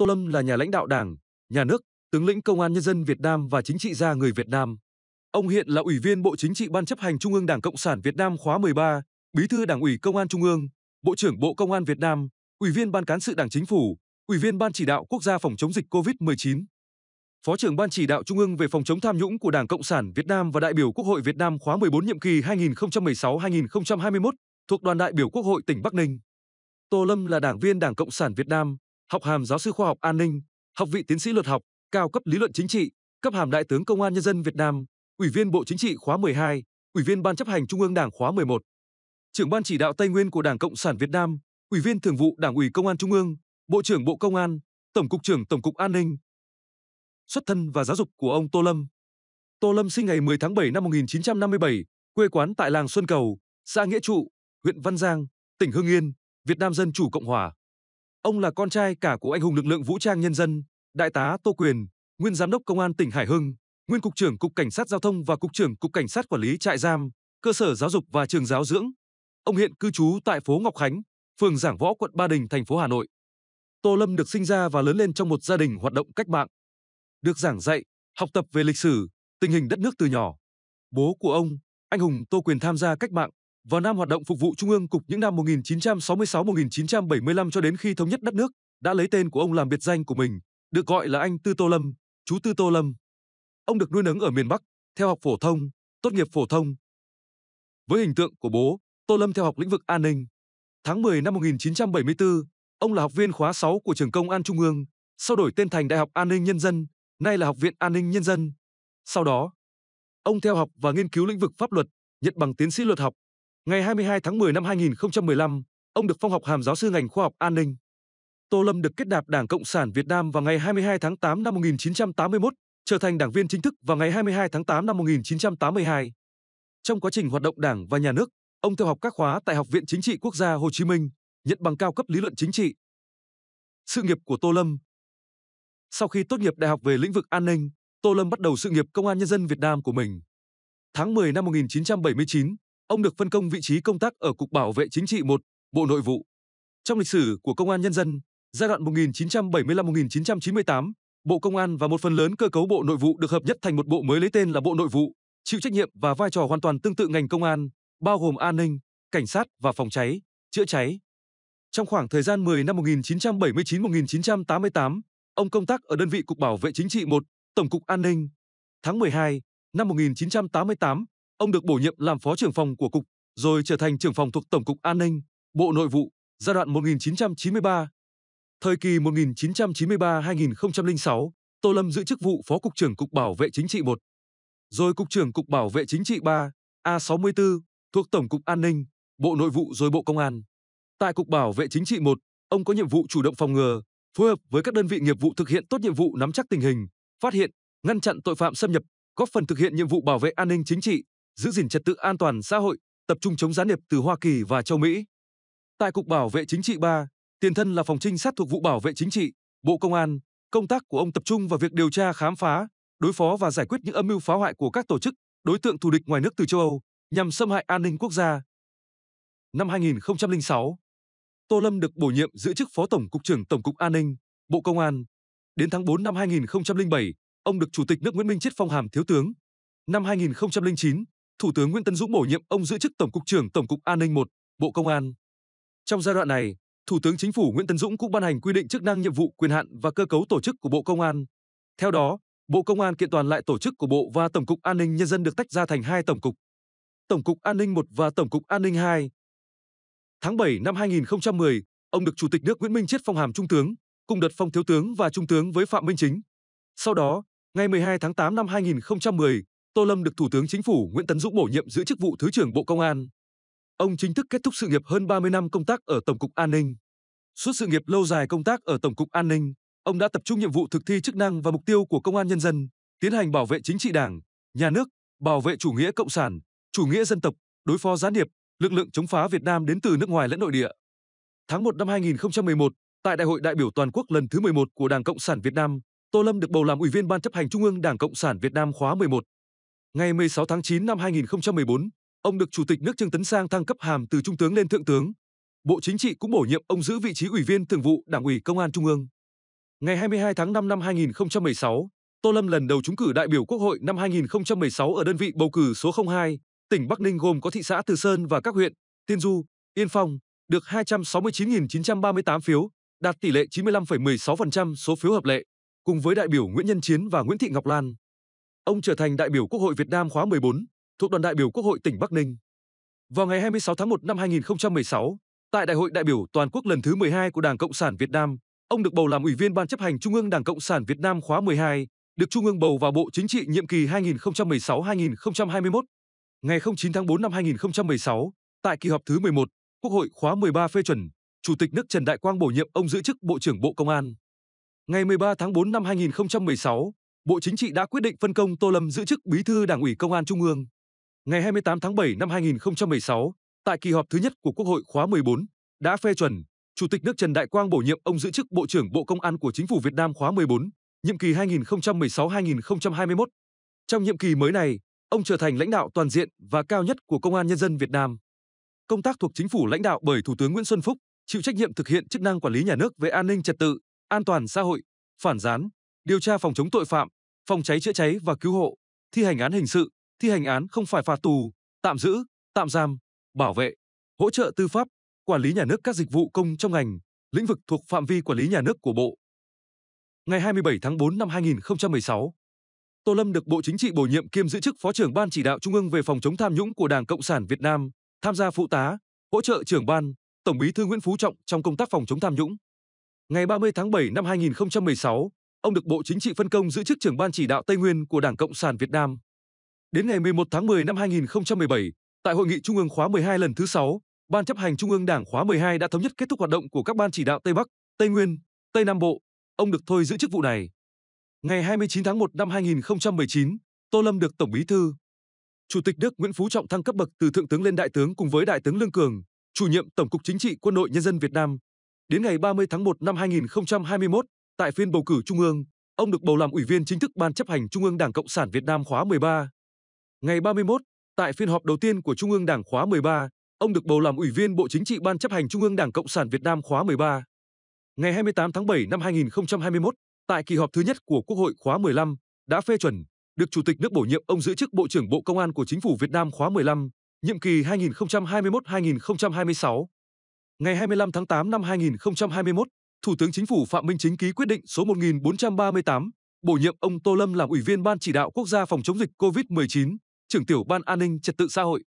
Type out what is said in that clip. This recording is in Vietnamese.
Tô Lâm là nhà lãnh đạo Đảng, Nhà nước, tướng lĩnh Công an Nhân dân Việt Nam và chính trị gia người Việt Nam. Ông hiện là Ủy viên Bộ Chính trị Ban chấp hành Trung ương Đảng Cộng sản Việt Nam khóa 13, Bí thư Đảng ủy Công an Trung ương, Bộ trưởng Bộ Công an Việt Nam, Ủy viên Ban cán sự Đảng Chính phủ, Ủy viên Ban chỉ đạo quốc gia phòng chống dịch COVID-19. Phó trưởng Ban chỉ đạo Trung ương về phòng chống tham nhũng của Đảng Cộng sản Việt Nam và đại biểu Quốc hội Việt Nam khóa 14 nhiệm kỳ 2016-2021 thuộc đoàn đại biểu Quốc hội tỉnh Bắc Ninh. Tô Lâm là đảng viên Đảng Cộng sản Việt Nam, học hàm giáo sư khoa học an ninh, học vị tiến sĩ luật học, cao cấp lý luận chính trị, cấp hàm đại tướng công an nhân dân Việt Nam, Ủy viên Bộ Chính trị khóa 12, Ủy viên Ban chấp hành Trung ương Đảng khóa 11, Trưởng Ban chỉ đạo Tây Nguyên của Đảng Cộng sản Việt Nam, Ủy viên Thường vụ Đảng ủy Công an Trung ương, Bộ trưởng Bộ Công an, Tổng cục trưởng Tổng cục An ninh. Xuất thân và giáo dục của ông Tô Lâm. Tô Lâm sinh ngày 10 tháng 7 năm 1957, quê quán tại làng Xuân Cầu, xã Nghĩa Trụ, huyện Văn Giang, tỉnh Hưng Yên, Việt Nam Dân Chủ Cộng Hòa. Ông là con trai cả của anh hùng lực lượng vũ trang nhân dân, Đại tá Tô Quyền, nguyên giám đốc công an tỉnh Hải Hưng, nguyên cục trưởng cục cảnh sát giao thông và cục trưởng cục cảnh sát quản lý trại giam, cơ sở giáo dục và trường giáo dưỡng. Ông hiện cư trú tại phố Ngọc Khánh, phường Giảng Võ, quận Ba Đình, thành phố Hà Nội. Tô Lâm được sinh ra và lớn lên trong một gia đình hoạt động cách mạng. Được giảng dạy, học tập về lịch sử, tình hình đất nước từ nhỏ. Bố của ông, anh hùng Tô Quyền tham gia cách mạng, vào Nam hoạt động phục vụ Trung ương Cục những năm 1966-1975 cho đến khi thống nhất đất nước, đã lấy tên của ông làm biệt danh của mình, được gọi là anh Tư Tô Lâm, chú Tư Tô Lâm. Ông được nuôi nấng ở miền Bắc, theo học phổ thông, tốt nghiệp phổ thông. Với hình tượng của bố, Tô Lâm theo học lĩnh vực an ninh. Tháng 10 năm 1974, ông là học viên khóa 6 của trường Công an Trung ương, sau đổi tên thành Đại học An ninh Nhân dân, nay là Học viện An ninh Nhân dân. Sau đó, ông theo học và nghiên cứu lĩnh vực pháp luật, nhận bằng tiến sĩ luật học, Ngày 22 tháng 10 năm 2015, ông được phong học hàm giáo sư ngành khoa học an ninh. Tô Lâm được kết nạp Đảng Cộng sản Việt Nam vào ngày 22 tháng 8 năm 1981, trở thành đảng viên chính thức vào ngày 22 tháng 8 năm 1982. Trong quá trình hoạt động đảng và nhà nước, ông theo học các khóa tại Học viện Chính trị Quốc gia Hồ Chí Minh, nhận bằng cao cấp lý luận chính trị. Sự nghiệp của Tô Lâm Sau khi tốt nghiệp đại học về lĩnh vực an ninh, Tô Lâm bắt đầu sự nghiệp Công an Nhân dân Việt Nam của mình. Tháng 10 năm 1979, Ông được phân công vị trí công tác ở Cục Bảo vệ Chính trị 1, Bộ Nội vụ. Trong lịch sử của Công an Nhân dân, giai đoạn 1975-1998, Bộ Công an và một phần lớn cơ cấu Bộ Nội vụ được hợp nhất thành một bộ mới lấy tên là Bộ Nội vụ, chịu trách nhiệm và vai trò hoàn toàn tương tự ngành công an, bao gồm an ninh, cảnh sát và phòng cháy, chữa cháy. Trong khoảng thời gian 10 năm 1979-1988, ông công tác ở đơn vị Cục Bảo vệ Chính trị 1, Tổng cục An ninh. Tháng 12 năm 1988, Ông được bổ nhiệm làm phó trưởng phòng của cục, rồi trở thành trưởng phòng thuộc Tổng cục An ninh, Bộ Nội vụ, giai đoạn 1993. Thời kỳ 1993-2006, Tô Lâm giữ chức vụ Phó Cục trưởng Cục Bảo vệ Chính trị 1, rồi Cục trưởng Cục Bảo vệ Chính trị 3, A64, thuộc Tổng cục An ninh, Bộ Nội vụ rồi Bộ Công an. Tại Cục Bảo vệ Chính trị 1, ông có nhiệm vụ chủ động phòng ngừa, phối hợp với các đơn vị nghiệp vụ thực hiện tốt nhiệm vụ nắm chắc tình hình, phát hiện, ngăn chặn tội phạm xâm nhập, góp phần thực hiện nhiệm vụ bảo vệ an ninh chính trị, giữ gìn trật tự an toàn xã hội, tập trung chống gián điệp từ Hoa Kỳ và châu Mỹ. Tại Cục Bảo vệ Chính trị 3, tiền thân là phòng trinh sát thuộc vụ Bảo vệ Chính trị, Bộ Công an, công tác của ông tập trung vào việc điều tra khám phá, đối phó và giải quyết những âm mưu phá hoại của các tổ chức, đối tượng thù địch ngoài nước từ châu Âu nhằm xâm hại an ninh quốc gia. Năm 2006, Tô Lâm được bổ nhiệm giữ chức Phó Tổng cục trưởng Tổng cục An ninh, Bộ Công an. Đến tháng 4 năm 2007, ông được Chủ tịch nước Nguyễn Minh Chiết phong hàm thiếu tướng. Năm 2009, Thủ tướng Nguyễn Tấn Dũng bổ nhiệm ông giữ chức Tổng cục trưởng Tổng cục An ninh 1, Bộ Công an. Trong giai đoạn này, Thủ tướng Chính phủ Nguyễn Tấn Dũng cũng ban hành quy định chức năng nhiệm vụ quyền hạn và cơ cấu tổ chức của Bộ Công an. Theo đó, Bộ Công an kiện toàn lại tổ chức của Bộ và Tổng cục An ninh Nhân dân được tách ra thành hai tổng cục, Tổng cục An ninh 1 và Tổng cục An ninh 2. Tháng 7 năm 2010, ông được Chủ tịch nước Nguyễn Minh Chiết phong hàm Trung tướng, cùng đợt phong Thiếu tướng và Trung tướng với Phạm Minh Chính. Sau đó, ngày 12 tháng 8 năm 2010, Tô Lâm được Thủ tướng Chính phủ Nguyễn Tấn Dũng bổ nhiệm giữ chức vụ Thứ trưởng Bộ Công an. Ông chính thức kết thúc sự nghiệp hơn 30 năm công tác ở Tổng cục An ninh. Suốt sự nghiệp lâu dài công tác ở Tổng cục An ninh, ông đã tập trung nhiệm vụ thực thi chức năng và mục tiêu của công an nhân dân, tiến hành bảo vệ chính trị Đảng, nhà nước, bảo vệ chủ nghĩa cộng sản, chủ nghĩa dân tộc, đối phó gián điệp, lực lượng chống phá Việt Nam đến từ nước ngoài lẫn nội địa. Tháng 1 năm 2011, tại Đại hội đại biểu toàn quốc lần thứ 11 của Đảng Cộng sản Việt Nam, Tô Lâm được bầu làm Ủy viên Ban chấp hành Trung ương Đảng Cộng sản Việt Nam khóa 11. Ngày 16 tháng 9 năm 2014, ông được Chủ tịch nước Trương Tấn Sang thăng cấp hàm từ Trung tướng lên Thượng tướng. Bộ Chính trị cũng bổ nhiệm ông giữ vị trí Ủy viên Thường vụ Đảng ủy Công an Trung ương. Ngày 22 tháng 5 năm 2016, Tô Lâm lần đầu trúng cử đại biểu Quốc hội năm 2016 ở đơn vị bầu cử số 02, tỉnh Bắc Ninh gồm có thị xã Từ Sơn và các huyện Tiên Du, Yên Phong, được 269.938 phiếu, đạt tỷ lệ 95,16% số phiếu hợp lệ, cùng với đại biểu Nguyễn Nhân Chiến và Nguyễn Thị Ngọc Lan. Ông trở thành đại biểu Quốc hội Việt Nam khóa 14, thuộc đoàn đại biểu Quốc hội tỉnh Bắc Ninh. Vào ngày 26 tháng 1 năm 2016, tại Đại hội đại biểu toàn quốc lần thứ 12 của Đảng Cộng sản Việt Nam, ông được bầu làm Ủy viên Ban chấp hành Trung ương Đảng Cộng sản Việt Nam khóa 12, được Trung ương bầu vào Bộ Chính trị nhiệm kỳ 2016-2021. Ngày 09 tháng 4 năm 2016, tại kỳ họp thứ 11, Quốc hội khóa 13 phê chuẩn, Chủ tịch nước Trần Đại Quang bổ nhiệm ông giữ chức Bộ trưởng Bộ Công an. Ngày 13 tháng 4 năm 2016, Bộ Chính trị đã quyết định phân công Tô Lâm giữ chức Bí thư Đảng ủy Công an Trung ương. Ngày 28 tháng 7 năm 2016, tại kỳ họp thứ nhất của Quốc hội khóa 14, đã phê chuẩn Chủ tịch nước Trần Đại Quang bổ nhiệm ông giữ chức Bộ trưởng Bộ Công an của Chính phủ Việt Nam khóa 14, nhiệm kỳ 2016-2021. Trong nhiệm kỳ mới này, ông trở thành lãnh đạo toàn diện và cao nhất của Công an Nhân dân Việt Nam. Công tác thuộc Chính phủ lãnh đạo bởi Thủ tướng Nguyễn Xuân Phúc, chịu trách nhiệm thực hiện chức năng quản lý nhà nước về an ninh trật tự, an toàn xã hội, phản gián, điều tra phòng chống tội phạm, phòng cháy chữa cháy và cứu hộ, thi hành án hình sự, thi hành án không phải phạt tù, tạm giữ, tạm giam, bảo vệ, hỗ trợ tư pháp, quản lý nhà nước các dịch vụ công trong ngành, lĩnh vực thuộc phạm vi quản lý nhà nước của Bộ. Ngày 27 tháng 4 năm 2016, Tô Lâm được Bộ Chính trị bổ nhiệm kiêm giữ chức Phó trưởng Ban chỉ đạo Trung ương về phòng chống tham nhũng của Đảng Cộng sản Việt Nam, tham gia phụ tá, hỗ trợ trưởng ban, Tổng Bí thư Nguyễn Phú Trọng trong công tác phòng chống tham nhũng. Ngày 30 tháng 7 năm 2016, ông được Bộ Chính trị phân công giữ chức trưởng ban chỉ đạo Tây Nguyên của Đảng Cộng sản Việt Nam. Đến ngày 11 tháng 10 năm 2017, tại hội nghị Trung ương khóa 12 lần thứ 6, Ban chấp hành Trung ương Đảng khóa 12 đã thống nhất kết thúc hoạt động của các ban chỉ đạo Tây Bắc, Tây Nguyên, Tây Nam Bộ. Ông được thôi giữ chức vụ này. Ngày 29 tháng 1 năm 2019, Tô Lâm được Tổng Bí thư, Chủ tịch nước Nguyễn Phú Trọng thăng cấp bậc từ thượng tướng lên đại tướng cùng với đại tướng Lương Cường, chủ nhiệm Tổng cục Chính trị Quân đội Nhân dân Việt Nam. Đến ngày 30 tháng 1 năm 2021, Tại phiên bầu cử trung ương, ông được bầu làm Ủy viên chính thức Ban chấp hành Trung ương Đảng Cộng sản Việt Nam khóa 13. Ngày 31, tại phiên họp đầu tiên của Trung ương Đảng khóa 13, ông được bầu làm Ủy viên Bộ Chính trị Ban chấp hành Trung ương Đảng Cộng sản Việt Nam khóa 13. Ngày 28 tháng 7 năm 2021, tại kỳ họp thứ nhất của Quốc hội khóa 15, đã phê chuẩn, được Chủ tịch nước bổ nhiệm ông giữ chức Bộ trưởng Bộ Công an của Chính phủ Việt Nam khóa 15, nhiệm kỳ 2021-2026. Ngày 25 tháng 8 năm 2021, Thủ tướng Chính phủ Phạm Minh Chính ký quyết định số 1438 bổ nhiệm ông Tô Lâm làm Ủy viên Ban chỉ đạo quốc gia phòng chống dịch COVID-19, trưởng tiểu ban an ninh trật tự xã hội.